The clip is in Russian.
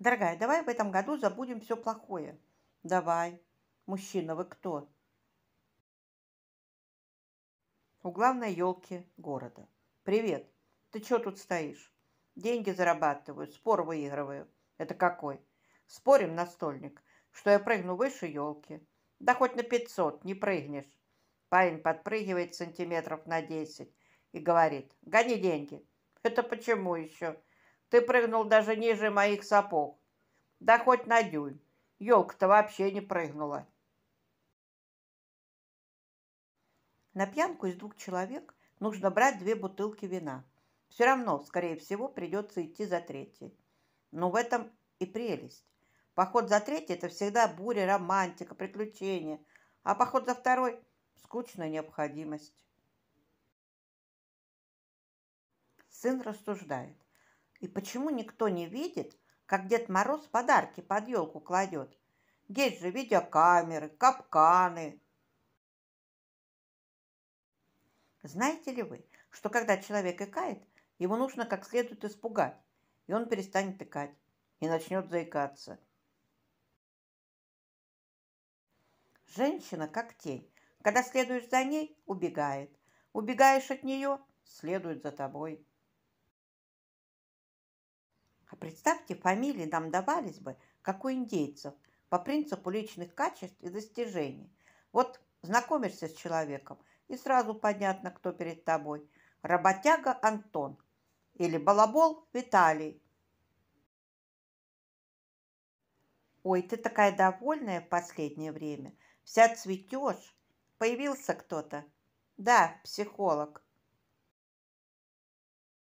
Дорогая, давай в этом году забудем все плохое. Давай. Мужчина, вы кто? У главной елки города. Привет. Ты что тут стоишь? Деньги зарабатываю, спор выигрываю. Это какой? Спорим, настольник, что я прыгну выше елки. Да хоть на 500, не прыгнешь. Парень подпрыгивает сантиметров на 10 и говорит, гони деньги. Это почему еще? Ты прыгнул даже ниже моих сапог. Да хоть на дюйм. ёлка то вообще не прыгнула. На пьянку из двух человек нужно брать две бутылки вина. Все равно, скорее всего, придется идти за третьей. Но ну, в этом и прелесть. Поход за третьей это всегда буря, романтика, приключения. А поход за второй – скучная необходимость. Сын рассуждает. И почему никто не видит, как Дед Мороз подарки под елку кладет? Есть же видеокамеры, капканы. Знаете ли вы, что когда человек икает, его нужно как следует испугать, и он перестанет икать и начнет заикаться. Женщина как тень. Когда следуешь за ней, убегает. Убегаешь от нее, следует за тобой. Представьте, фамилии нам давались бы, как у индейцев, по принципу личных качеств и достижений. Вот знакомишься с человеком, и сразу понятно, кто перед тобой. Работяга Антон или балабол Виталий. Ой, ты такая довольная в последнее время. Вся цветешь. Появился кто-то? Да, психолог.